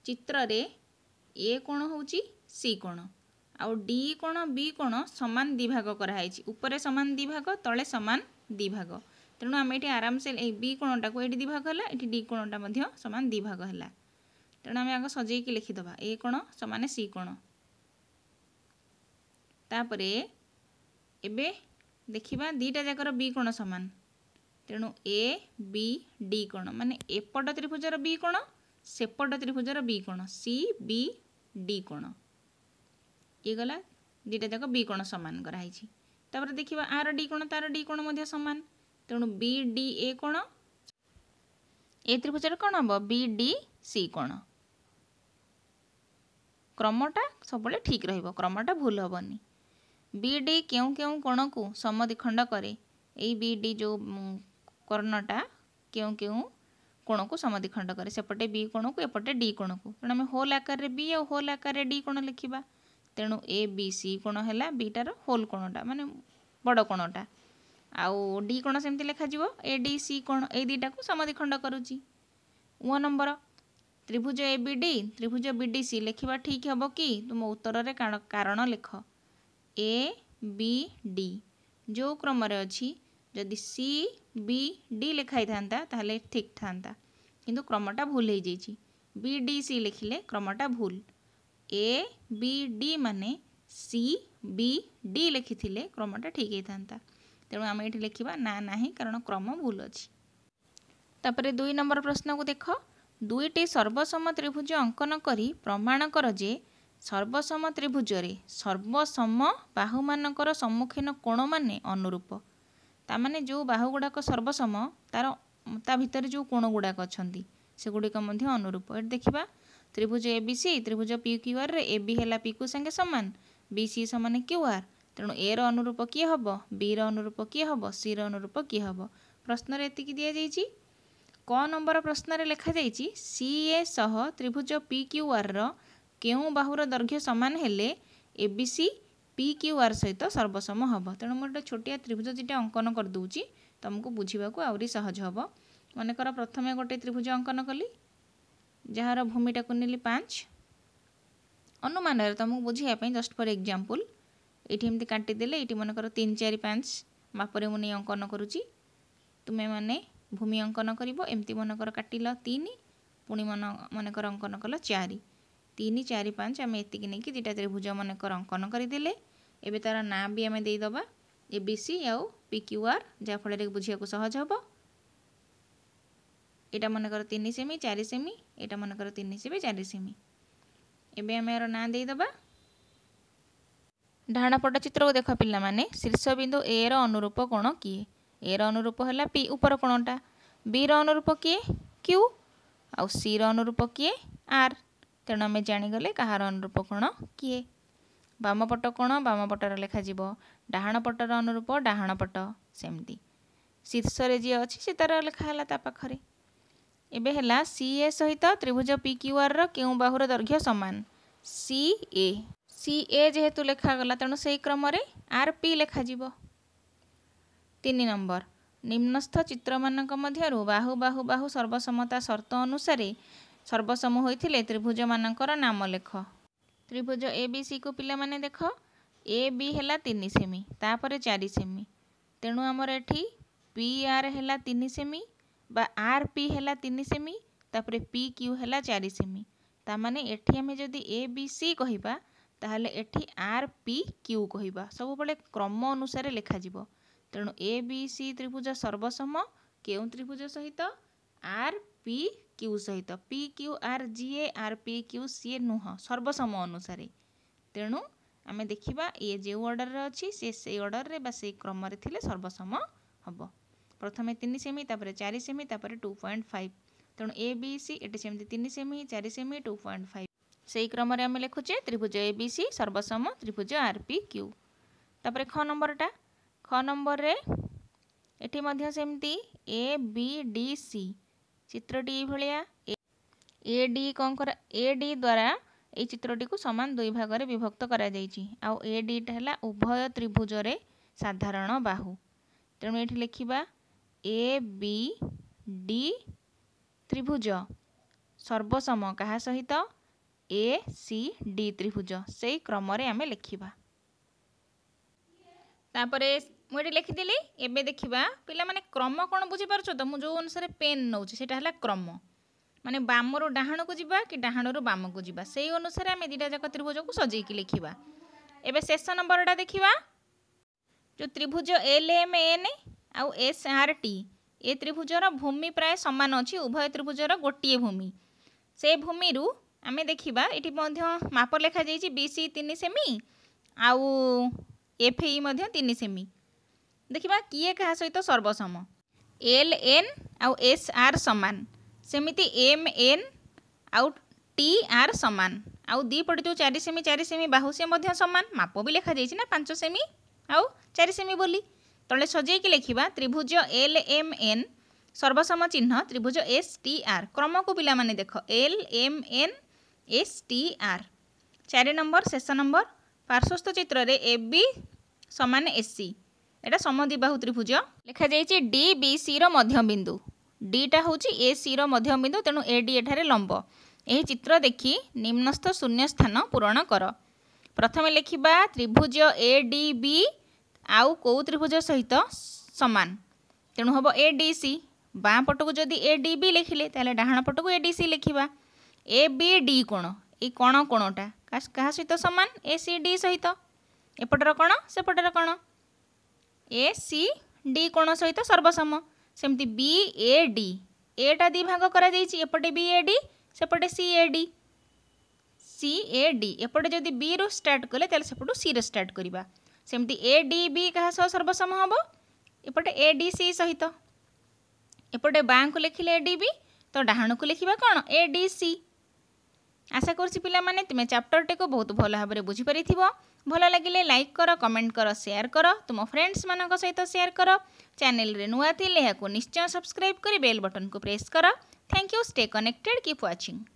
ଚିତ୍ରରେ ଏ କୋଣ ହେଉଛି ସି କୋଣ ଆଉ ଡି କୋଣ ବି କୋଣ ସମାନ ଦ୍ୱିଭାଗ କରାହେଇଛି ଉପରେ ସମାନ ଦ୍ୱିଭାଗ ତଳେ ସମାନ ଦ୍ୱିଭାଗ ତେଣୁ ଆମେ ଏଠି ଆରାମସେ ଏଇ ବି କୋଣଟାକୁ ଏଇଠି ଦ୍ୱିଭାଗ ହେଲା ଏଠି ଡି କୋଣଟା ମଧ୍ୟ ସମାନ ଦ୍ୱିଭାଗ ହେଲା ତେଣୁ ଆମେ ଆଗ ସଜେଇକି ଲେଖିଦେବା ଏ କୋଣ ସମାନ ସି କୋଣ ତାପରେ ଏବେ ଦେଖିବା ଦୁଇଟା ଯାକର ବି କୋଣ ସମାନ ତେଣୁ ଏ ବି ଡି କୋଣ ମାନେ ଏପଟ ତ୍ରିଭୁଜର ବି କୋଣ ସେପଟ ତ୍ରିଭୁଜର ବି କୋଣ ସି ବି ଡି କୋଣ ଇଏ ଗଲା ଦୁଇଟା ଯାକ ବି କୋଣ ସମାନ କରାହେଇଛି ତାପରେ ଦେଖିବା ଆର ଡି କୋଣ ତାର ଡି କୋଣ ମଧ୍ୟ ସମାନ ତେଣୁ ବି ଡି ଏ କୋଣ ଏ ତ୍ରିଭୁଜର କ'ଣ ହେବ ବି ଡି ସି କୋଣ କ୍ରମଟା ସବୁବେଳେ ଠିକ୍ ରହିବ କ୍ରମଟା ଭୁଲ ହେବନି ବି ଡି କେଉଁ କେଉଁ କୋଣକୁ ସମଦ୍ୱିଖଣ୍ଡ କରେ ଏଇ ବି ଡି ଯେଉଁ କର୍ଣ୍ଣଟା କେଉଁ କେଉଁ କୋଣକୁ ସମଦ୍ୱିଖଣ୍ଡ କରେ ସେପଟେ ବି କୋଣକୁ ଏପଟେ ଡି କୋଣକୁ ତେଣୁ ଆମେ ହୋଲ୍ ଆକାରରେ ବି ଆଉ ହୋଲ୍ ଆକାରରେ ଡି କୋଣ ଲେଖିବା ତେଣୁ ଏ ବି ସି କୋଣ ହେଲା ବିଟାର ହୋଲ୍ କୋଣଟା ମାନେ ବଡ଼ କୋଣଟା ଆଉ ଡି କୋଣ ସେମିତି ଲେଖାଯିବ ଏ ଡି ସି କୋଣ ଏଇ ଦୁଇଟାକୁ ସମଦ୍ୱିଖଣ୍ଡ କରୁଛି ଓ ନମ୍ବର ত্রিভুজ এ বিডি ত্রিভুজ বিডিসি লেখিবা ঠিক হব কি তুম উত্তরের কারণ লেখ এ বি ডি যে ক্রমরে অছি যদি সি বি ডি লেখাই থাকা তাহলে ঠিক থাকা কিন্তু ক্রমটা ভুল হয়ে যাই বি ডি সি লেখিলে ক্রমটা ভুল এ বি ডি মানে সি বি ডি লেখিলে ক্রমটা ঠিক হয়ে থাকা তেমন আমি এটি লেখা না না কারণ ক্রম ভুল অছি তাপরে দুই নম্বর প্রশ্নক দেখ ଦୁଇଟି ସର୍ବସମ ତ୍ରିଭୁଜ ଅଙ୍କନ କରି ପ୍ରମାଣ କର ଯେ ସର୍ବସମ ତ୍ରିଭୁଜରେ ସର୍ବସମ ବାହୁମାନଙ୍କର ସମ୍ମୁଖୀନ କୋଣମାନେ ଅନୁରୂପ ତା'ମାନେ ଯେଉଁ ବାହୁ ଗୁଡ଼ାକ ସର୍ବସମ ତା'ର ତା ଭିତରେ ଯେଉଁ କୋଣ ଗୁଡ଼ାକ ଅଛନ୍ତି ସେଗୁଡ଼ିକ ମଧ୍ୟ ଅନୁରୂପ ଏଠି ଦେଖିବା ତ୍ରିଭୁଜ ଏ ବି ସି ତ୍ରିଭୁଜ ପି କ୍ୟୁ ଆର୍ରେ ଏ ବି ହେଲା ପିକୁ ସାଙ୍ଗେ ସମାନ ବି ସି ସମାନ କ୍ୟୁ ଆର୍ ତେଣୁ ଏର ଅନୁରୂପ କିଏ ହେବ ବିର ଅନୁରୂପ କିଏ ହେବ ସିର ଅନୁରୂପ କିଏ ହେବ ପ୍ରଶ୍ନରେ ଏତିକି ଦିଆଯାଇଛି କ ନମ୍ବର ପ୍ରଶ୍ନରେ ଲେଖାଯାଇଛି ସିଏ ସହ ତ୍ରିଭୁଜ ପି କ୍ୟୁ ଆର୍ର କେଉଁ ବାହୁର ଦୈର୍ଘ୍ୟ ସମାନ ହେଲେ A B C P Q R ସହିତ ସର୍ବସମ ହେବ ତେଣୁ ମୁଁ ଗୋଟେ ଛୋଟିଆ ତ୍ରିଭୁଜ ଦୁଇଟା ଅଙ୍କନ କରିଦେଉଛି ତୁମକୁ ବୁଝିବାକୁ ଆହୁରି ସହଜ ହେବ ମନେକର ପ୍ରଥମେ ଗୋଟେ ତ୍ରିଭୁଜ ଅଙ୍କନ କଲି ଯାହାର ଭୂମିଟାକୁ ନେଲି ପାଞ୍ଚ ଅନୁମାନରେ ତୁମକୁ ବୁଝିବା ପାଇଁ ଜଷ୍ଟ ଫର୍ ଏକ୍ଜାମ୍ପଲ୍ ଏଇଠି ଏମିତି କାଟିଦେଲେ ଏଇଠି ମନେକର ତିନି ଚାରି ପାଞ୍ଚ ମାପରେ ମୁଁ ନେଇ ଅଙ୍କନ କରୁଛି ତୁମେମାନେ ভূমি অঙ্কন করব এমতি মনেকর কাটিল তিন পুঁ মন মনেকর অঙ্কন কল চারি তিন চারি পাঁচ আমি এতিকি নেই দুইটা ত্রিভুজ মনেকর অঙ্কন করেদেলে এবে তার না বি আমি দেইদবা এবিসি আউ পিকিউআর যাফলের বুঝিয়া সহজ হব এটা মনেকর তিন সেমি চারি সেমি এটা মনেকর তিন সেমি চারি সেমি এবে আমি আর না দেইদবা ଡାହାଣ ପଟ୍ଟଚିତ୍ରକୁ ଦେଖ ପିଲାମାନେ ଶୀର୍ଷବିନ୍ଦୁ ଏ ର ଅନୁରୂପ କୋଣ କିଏ এর অনুরূপ হল পি উপর কোণটা বির অনুরূপ কিয়ে কিউ ଆଉ ସିର ଅନୁରୂପ କିଏ ଆର୍ ତେଣୁ ଆମେ ଜାଣିଗଲେ କାହାର ଅନୁରୂପ କୋଣ କିଏ ବାମପଟ କୋଣ ବାମପଟର ଲେଖାଯିବ ଡାହାଣ ପଟର ଅନୁରୂପ ଡାହାଣ ପଟ ସେମିତି ଶୀର୍ଷରେ ଯିଏ ଅଛି ସେ ତା'ର ଲେଖା ହେଲା ତା ପାଖରେ ଏବେ ହେଲା ସି ଏ ସହିତ ତ୍ରିଭୁଜ ପି କ୍ୟୁ ଆର୍ର କେଉଁ ବାହୁର ଦୈର୍ଘ୍ୟ ସମାନ ସି ଏ ସି ଏ ଯେହେତୁ ଲେଖାଗଲା ତେଣୁ ସେହି କ୍ରମରେ ଆର୍ ପି ଲେଖାଯିବ ତିନି ନମ୍ବର ନିମ୍ନସ୍ଥ ଚିତ୍ରମାନଙ୍କ ମଧ୍ୟରୁ ବାହୁ ବାହୁ ବାହୁ ସର୍ବସମତା ସର୍ତ୍ତ ଅନୁସାରେ ସର୍ବସମ ହୋଇଥିଲେ ତ୍ରିଭୁଜମାନଙ୍କର ନାମ ଲେଖ ତ୍ରିଭୁଜ ଏ ବି ସିକୁ ପିଲାମାନେ ଦେଖ ଏ ବି ହେଲା ତିନି ସେମି ତାପରେ ଚାରି ସେମି ତେଣୁ ଆମର ଏଠି ପି ଆର୍ ହେଲା ତିନି ସେମି ବା ଆର୍ ପି ହେଲା ତିନି ସେମି ତାପରେ ପି କ୍ୟୁ ହେଲା ଚାରି ସେମି ତାମାନେ ଏଠି ଆମେ ଯଦି ଏ ବି ସି କହିବା ତାହେଲେ ଏଠି ଆର୍ ପି କ୍ୟୁ କହିବା ସବୁବେଳେ କ୍ରମ ଅନୁସାରେ ଲେଖାଯିବ ତେଣୁ ଏ ବି ସି ତ୍ରିଭୁଜ ସର୍ବସମ କେଉଁ ତ୍ରିଭୁଜ ସହିତ ଆର୍ ପି କ୍ୟୁ ସହିତ ପି କ୍ୟୁ ଆର୍ ଯିଏ ଆର୍ ପି କ୍ୟୁ ସିଏ ନୁହଁ ସର୍ବସମ ଅନୁସାରେ ତେଣୁ ଆମେ ଦେଖିବା ଇଏ ଯେଉଁ ଅର୍ଡ଼ରରେ ଅଛି ସିଏ ସେଇ ଅର୍ଡ଼ରରେ ବା ସେଇ କ୍ରମରେ ଥିଲେ ସର୍ବସମ ହେବ ପ୍ରଥମେ ତିନି ସେମି ତାପରେ ଚାରି ସେମି ତାପରେ ଟୁ ପଏଣ୍ଟ ଫାଇଭ୍ ତେଣୁ ଏ ବି ସି ଏଠି ସେମିତି ତିନି ସେମି ଚାରି ସେମି ଟୁ ପଏଣ୍ଟ ଫାଇଭ୍ ସେଇ କ୍ରମରେ ଆମେ ଲେଖୁଛେ ତ୍ରିଭୁଜ ଏ ବି ସି ସର୍ବସମ ତ୍ରିଭୁଜ ଆର୍ ପି କ୍ୟୁ ତାପରେ ଖ ନମ୍ବରଟା ଛଅ ନମ୍ବରରେ ଏଠି ମଧ୍ୟ ସେମିତି ଏ ବି ଡି ସି ଚିତ୍ରଟି ଏଇ ଭଳିଆ ଏ ଡି କ'ଣ କରା ଏ ଡି ଦ୍ୱାରା ଏଇ ଚିତ୍ରଟିକୁ ସମାନ ଦୁଇ ଭାଗରେ ବିଭକ୍ତ କରାଯାଇଛି ଆଉ ଏ ଡିଟା ହେଲା ଉଭୟ ତ୍ରିଭୁଜରେ ସାଧାରଣ ବାହୁ ତେଣୁ ଏଠି ଲେଖିବା ଏ ବି ଡି ତ୍ରିଭୁଜ ସର୍ବସମ କାହା ସହିତ ଏ ସି ଡି ତ୍ରିଭୁଜ ସେଇ କ୍ରମରେ ଆମେ ଲେଖିବା ତାପରେ ମୁଁ ଏଠି ଲେଖିଦେଲି ଏବେ ଦେଖିବା ପିଲାମାନେ କ୍ରମ କ'ଣ ବୁଝିପାରୁଛ ତ ମୁଁ ଯେଉଁ ଅନୁସାରେ ପେନ୍ ନେଉଛି ସେଇଟା ହେଲା କ୍ରମ ମାନେ ବାମରୁ ଡାହାଣକୁ ଯିବା କି ଡାହାଣରୁ ବାମକୁ ଯିବା ସେଇ ଅନୁସାରେ ଆମେ ଦୁଇଟା ଯାକ ତ୍ରିଭୁଜକୁ ସଜେଇକି ଲେଖିବା ଏବେ ଶେଷ ନମ୍ବରଟା ଦେଖିବା ଯେଉଁ ତ୍ରିଭୁଜ ଏଲ୍ ଏମ୍ ଏନ୍ ଆଉ ଏସ୍ ଆର୍ ଟି ଏ ତ୍ରିଭୁଜର ଭୂମି ପ୍ରାୟ ସମାନ ଅଛି ଉଭୟ ତ୍ରିଭୁଜର ଗୋଟିଏ ଭୂମି ସେ ଭୂମିରୁ ଆମେ ଦେଖିବା ଏଠି ମଧ୍ୟ ମାପ ଲେଖାଯାଇଛି ବି ସି ତିନି ସେମି ଆଉ ଏଫ୍ ଇ ମଧ୍ୟ ତିନି ସେମି ଦେଖିବା କିଏ କାହା ସହିତ ସର୍ବସମ ଏଲ୍ ଏନ୍ ଆଉ ଏସ୍ ଆର୍ ସମାନ ସେମିତି ଏମ୍ ଏନ୍ ଆଉ ଟି ଆର୍ ସମାନ ଆଉ ଦୁଇପଟେ ଯେଉଁ ଚାରି ସେମି ଚାରି ସେମି ବାହୁ ସେ ମଧ୍ୟ ସମାନ ମାପ ବି ଲେଖାଯାଇଛି ନା ପାଞ୍ଚ ସେମି ଆଉ ଚାରି ସେମି ବୋଲି ତଳେ ସଜେଇକି ଲେଖିବା ତ୍ରିଭୁଜ ଏଲ୍ ଏମ୍ ଏନ୍ ସର୍ବସମ ଚିହ୍ନ ତ୍ରିଭୁଜ ଏସ୍ ଟି ଆର୍ କ୍ରମକୁ ପିଲାମାନେ ଦେଖ L M N S T R ଚାରି ନମ୍ବର ଶେଷ ନମ୍ବର ପାର୍ଶ୍ୱସ୍ଥ ଚିତ୍ରରେ ଏ ବି ସମାନ ଏସ୍ ସି এটা সমদ্বিবাহু ত্রিভুজ লেখা যাইছে ডি বি সি র মধ্যবিন্দু ডিটা হচ্ছে এ সি র মধ্যবিন্দু তেণু এ ডি এঠারে লম্ব এই চিত্র দেখি নিম্নস্থ শূন্য স্থান পূরণ কর প্রথমে লেখিবা ত্রিভুজ এ ডি বি আউ কেউ ত্রিভুজ সহিত সমান তেণু হব এ ডি সি বাঁ পটকু যদি এ ডি বি লেখিলে তাহলে ডাহাণ পটকু এ ডি সি লেখিবা এ বি ডি কোণ এই কোণ কোণটা কাহা সহিত সমান এ সি ডি সহিত এপটর কোণ সেপটর কোণ এ সি ডি কোণ সহিত সর্বসম সেমতি বি এ ডি এটা দুই ভাগ করা যাইছি এপটে বি এ ডি সেপটে C A D C A D এপটে যদি বি রু স্টার্ট কলে তাহলে সেপটু সি রু স্টার্ট করা সেমতি এ ডি বি কাহা সহ সর্বসম হব এপটে এ ডি সি সহিত এপটে বাঁকু লেখিলে এ ডি বি তো ডাহাণকু লেখিবা কোণ এ ডি সি আশা করছি পিলামানে তুমি চ্যাপ্টরটিকে বহুত ভালো ভাবে বুঝিপারিথিব भल लगे लाइक कर कमेंट कर सेयार कर तुम फ्रेंड्स मान सहित सेयार कर चेल नुआ थी निश्चय सब्सक्राइब कर बेल बटन को प्रेस कर thank you stay connected keep watching